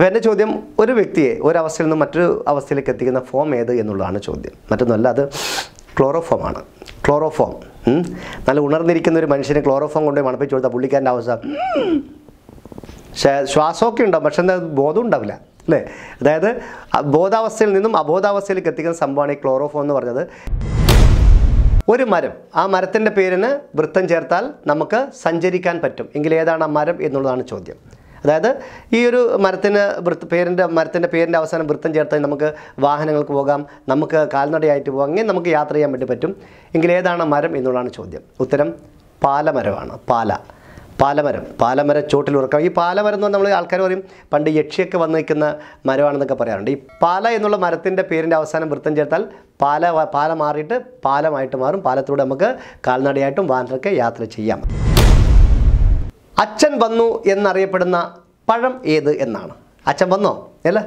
അപ്പോൾ എൻ്റെ ചോദ്യം ഒരു വ്യക്തിയെ ഒരവസ്ഥയിൽ നിന്ന് മറ്റൊരു അവസ്ഥയിലേക്ക് എത്തിക്കുന്ന ഫോം ഏത് എന്നുള്ളതാണ് ചോദ്യം മറ്റൊന്നുമല്ല അത് ക്ലോറോഫോം ആണ് ക്ലോറോഫോം നല്ല ഉണർന്നിരിക്കുന്ന ഒരു മനുഷ്യനെ ക്ലോറോഫോം കൊണ്ട് മണപ്പിച്ചു കൊടുത്താൽ പുള്ളിക്കാൻ്റെ അവസ്ഥ ശ്വാസമൊക്കെ ഉണ്ടാവും പക്ഷെ എന്താ ബോധം ഉണ്ടാവില്ല അല്ലേ അതായത് ബോധാവസ്ഥയിൽ നിന്നും അബോധാവസ്ഥയിലേക്ക് എത്തിക്കുന്ന സംഭവമാണ് ഈ ക്ലോറോഫോം എന്ന് പറഞ്ഞത് ഒരു മരം ആ മരത്തിൻ്റെ പേരിന് വൃത്തം ചേർത്താൽ നമുക്ക് സഞ്ചരിക്കാൻ പറ്റും എങ്കിൽ ഏതാണ് ആ മരം എന്നുള്ളതാണ് ചോദ്യം അതായത് ഈ ഒരു മരത്തിന് വൃത്ത പേരിൻ്റെ മരത്തിൻ്റെ പേരിൻ്റെ അവസാനം വൃത്തം ചേർത്ത് നമുക്ക് വാഹനങ്ങൾക്ക് പോകാം നമുക്ക് കാൽനടയായിട്ട് പോകാം അങ്ങനെ നമുക്ക് യാത്ര ചെയ്യാൻ വേണ്ടി പറ്റും എങ്കിൽ ഏതാണ് മരം എന്നുള്ളതാണ് ചോദ്യം ഉത്തരം പാലമരമാണ് പാല പാലമരം പാലമര ചോട്ടിൽ ഉറക്കാം ഈ പാലമരം എന്ന് പറഞ്ഞാൽ നമ്മൾ ആൾക്കാർ പറയും പണ്ട് യക്ഷിയൊക്കെ വന്നിരിക്കുന്ന നിൽക്കുന്ന മരമാണെന്നൊക്കെ പറയാറുണ്ട് ഈ പാല എന്നുള്ള മരത്തിൻ്റെ പേരിൻ്റെ അവസാനം വൃത്തം ചേർത്താൽ പാല പാല മാറിയിട്ട് പാലമായിട്ട് മാറും പാലത്തിലൂടെ നമുക്ക് കാൽനടയായിട്ടും വാഹനത്തിലൊക്കെ യാത്ര ചെയ്യാം അച്ഛൻ വന്നു എന്നറിയപ്പെടുന്ന പഴം ഏത് എന്നാണ് അച്ഛൻ വന്നോ അല്ല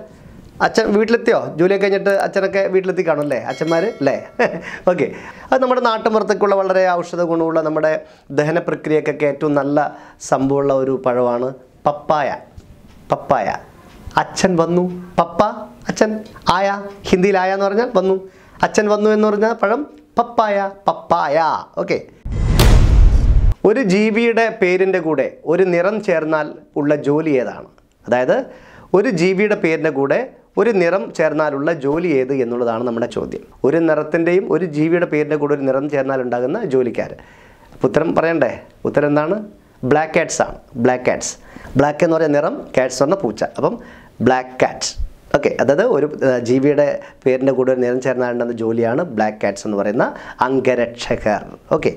അച്ഛൻ വീട്ടിലെത്തിയോ ജോലി കഴിഞ്ഞിട്ട് അച്ഛനൊക്കെ വീട്ടിലെത്തി കാണും അല്ലേ അച്ഛന്മാർ അല്ലേ ഓക്കെ അത് നമ്മുടെ നാട്ടുമ്പുറത്തേക്കുള്ള വളരെ ഔഷധ ഗുണമുള്ള നമ്മുടെ ദഹന പ്രക്രിയക്കൊക്കെ ഏറ്റവും നല്ല സംഭവമുള്ള ഒരു പഴമാണ് പപ്പായ പപ്പായ അച്ഛൻ വന്നു പപ്പ അച്ഛൻ ആയ ഹിന്ദിയിൽ ആയ എന്ന് പറഞ്ഞാൽ വന്നു അച്ഛൻ വന്നു എന്ന് പറഞ്ഞാൽ പഴം പപ്പായ പപ്പായ ഓക്കെ ഒരു ജീവിയുടെ പേരിൻ്റെ കൂടെ ഒരു നിറം ചേർന്നാൽ ഉള്ള ജോലി ഏതാണ് അതായത് ഒരു ജീവിയുടെ പേരിൻ്റെ കൂടെ ഒരു നിറം ചേർന്നാലുള്ള ജോലി ഏത് എന്നുള്ളതാണ് നമ്മുടെ ചോദ്യം ഒരു നിറത്തിൻ്റെയും ഒരു ജീവിയുടെ പേരിൻ്റെ കൂടെ ഒരു നിറം ചേർന്നാൽ ഉണ്ടാകുന്ന ജോലിക്കാർ അപ്പോൾ ഉത്തരം പറയണ്ടേ ഉത്തരം എന്താണ് ബ്ലാക്ക് കാറ്റ്സ് ആണ് ബ്ലാക്ക് കാറ്റ്സ് ബ്ലാക്ക് എന്ന് പറയുന്ന നിറം കാറ്റ്സ് എന്ന് പൂച്ച അപ്പം ബ്ലാക്ക് കാറ്റ്സ് ഓക്കെ അതായത് ഒരു ജീവിയുടെ പേരിൻ്റെ കൂടെ ഒരു നിറം ചേർന്നാലുണ്ടാകുന്ന ജോലിയാണ് ബ്ലാക്ക് കാറ്റ്സ് എന്ന് പറയുന്ന അംഗരക്ഷകർ ഓക്കെ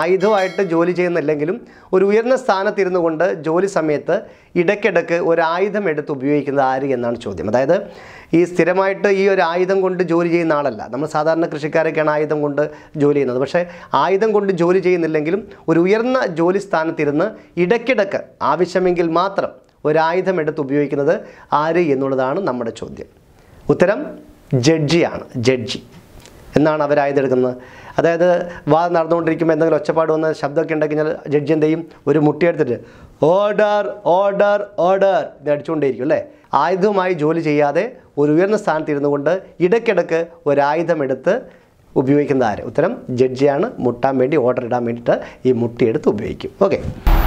ആയുധമായിട്ട് ജോലി ചെയ്യുന്നില്ലെങ്കിലും ഒരു ഉയർന്ന സ്ഥാനത്തിരുന്നു കൊണ്ട് ജോലി സമയത്ത് ഇടയ്ക്കിടയ്ക്ക് ഒരു ആയുധം എടുത്ത് ഉപയോഗിക്കുന്നത് ആര് എന്നാണ് ചോദ്യം അതായത് ഈ സ്ഥിരമായിട്ട് ഈ ഒരു ആയുധം കൊണ്ട് ജോലി ചെയ്യുന്ന ആളല്ല നമ്മൾ സാധാരണ കൃഷിക്കാരൊക്കെയാണ് ആയുധം കൊണ്ട് ജോലി ചെയ്യുന്നത് പക്ഷേ ആയുധം കൊണ്ട് ജോലി ചെയ്യുന്നില്ലെങ്കിലും ഒരു ഉയർന്ന ജോലി സ്ഥാനത്തിരുന്ന് ഇടയ്ക്കിടയ്ക്ക് ആവശ്യമെങ്കിൽ മാത്രം ആയുധം എടുത്ത് ഉപയോഗിക്കുന്നത് ആര് എന്നുള്ളതാണ് നമ്മുടെ ചോദ്യം ഉത്തരം ജഡ്ജിയാണ് ജഡ്ജി എന്നാണ് അവരായതെടുക്കുന്നത് അതായത് വാദം നടന്നുകൊണ്ടിരിക്കുമ്പോൾ എന്തെങ്കിലും ഒച്ചപ്പാട് വന്ന ശബ്ദമൊക്കെ ഉണ്ടെങ്കിൽ കഴിഞ്ഞാൽ ജഡ്ജി എന്തെയും ഒരു ഒരു മുട്ടിയെടുത്തിട്ട് ഓർഡർ ഓർഡർ ഓർഡർ ഇത് അടിച്ചുകൊണ്ടേയിരിക്കും അല്ലേ ആയുധവുമായി ജോലി ചെയ്യാതെ ഒരു ഉയർന്ന ഇരുന്നു കൊണ്ട് ഇടയ്ക്കിടയ്ക്ക് ഒരായുധം എടുത്ത് ഉപയോഗിക്കുന്ന ആര് ഉത്തരം ജഡ്ജിയാണ് മുട്ടാൻ വേണ്ടി ഓർഡർ ഇടാൻ വേണ്ടിയിട്ട് ഈ മുട്ടിയെടുത്ത് ഉപയോഗിക്കും ഓക്കെ